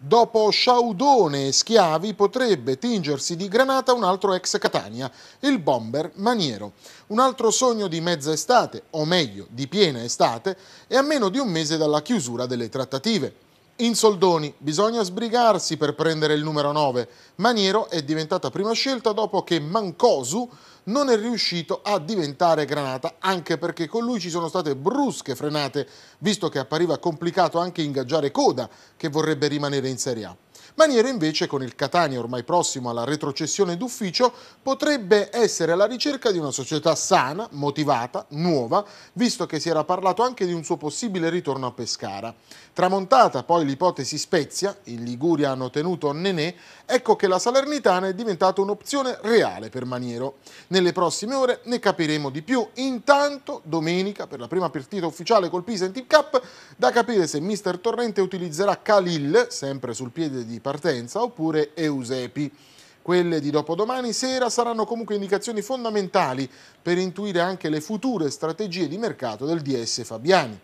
Dopo Sciaudone e Schiavi potrebbe tingersi di granata un altro ex Catania, il bomber Maniero. Un altro sogno di mezza estate, o meglio di piena estate, è a meno di un mese dalla chiusura delle trattative. In soldoni, bisogna sbrigarsi per prendere il numero 9. Maniero è diventata prima scelta dopo che Mancosu non è riuscito a diventare Granata, anche perché con lui ci sono state brusche frenate, visto che appariva complicato anche ingaggiare Coda, che vorrebbe rimanere in Serie A. Maniera invece con il Catania ormai prossimo alla retrocessione d'ufficio potrebbe essere alla ricerca di una società sana, motivata, nuova, visto che si era parlato anche di un suo possibile ritorno a Pescara. Tramontata poi l'ipotesi Spezia, in Liguria hanno tenuto Nenè, ecco che la Salernitana è diventata un'opzione reale per Maniero. Nelle prossime ore ne capiremo di più. Intanto, domenica, per la prima partita ufficiale col Pisa in Team Cup, da capire se Mister Torrente utilizzerà Khalil, sempre sul piede di Palermo, partenza, oppure Eusepi. Quelle di dopodomani sera saranno comunque indicazioni fondamentali per intuire anche le future strategie di mercato del DS Fabiani.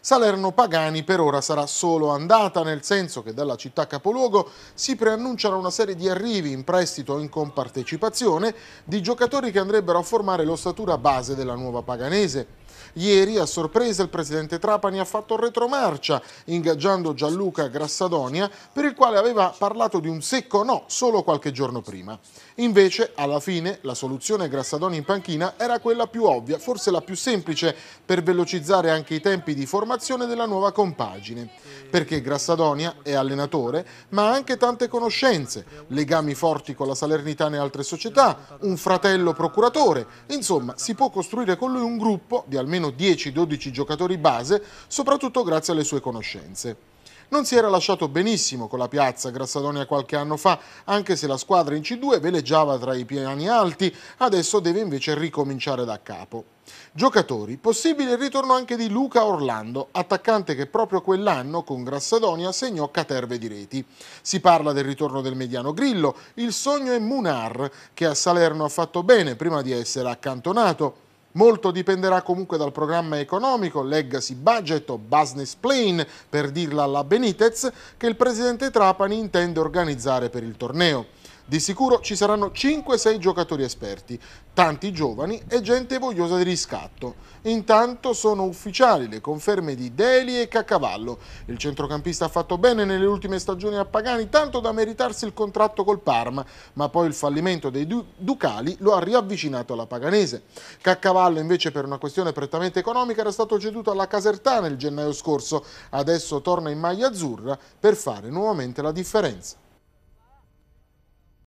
Salerno Pagani per ora sarà solo andata, nel senso che dalla città capoluogo si preannunciano una serie di arrivi in prestito o in compartecipazione di giocatori che andrebbero a formare l'ossatura base della nuova paganese. Ieri a sorpresa il presidente Trapani ha fatto retromarcia ingaggiando Gianluca Grassadonia per il quale aveva parlato di un secco no solo qualche giorno prima. Invece alla fine la soluzione Grassadonia in panchina era quella più ovvia, forse la più semplice per velocizzare anche i tempi di formazione della nuova compagine. Perché Grassadonia è allenatore ma ha anche tante conoscenze, legami forti con la Salernitana e altre società, un fratello procuratore, insomma si può costruire con lui un gruppo di allenatori almeno 10-12 giocatori base, soprattutto grazie alle sue conoscenze. Non si era lasciato benissimo con la piazza Grassadonia qualche anno fa, anche se la squadra in C2 veleggiava tra i piani alti, adesso deve invece ricominciare da capo. Giocatori, possibile il ritorno anche di Luca Orlando, attaccante che proprio quell'anno con Grassadonia segnò caterve di reti. Si parla del ritorno del mediano Grillo, il sogno è Munar, che a Salerno ha fatto bene prima di essere accantonato. Molto dipenderà comunque dal programma economico, legacy budget o business plane, per dirla alla Benitez, che il presidente Trapani intende organizzare per il torneo. Di sicuro ci saranno 5-6 giocatori esperti, tanti giovani e gente vogliosa di riscatto. Intanto sono ufficiali le conferme di Deli e Caccavallo. Il centrocampista ha fatto bene nelle ultime stagioni a Pagani, tanto da meritarsi il contratto col Parma, ma poi il fallimento dei du Ducali lo ha riavvicinato alla Paganese. Caccavallo invece per una questione prettamente economica era stato ceduto alla Casertana il gennaio scorso, adesso torna in maglia azzurra per fare nuovamente la differenza.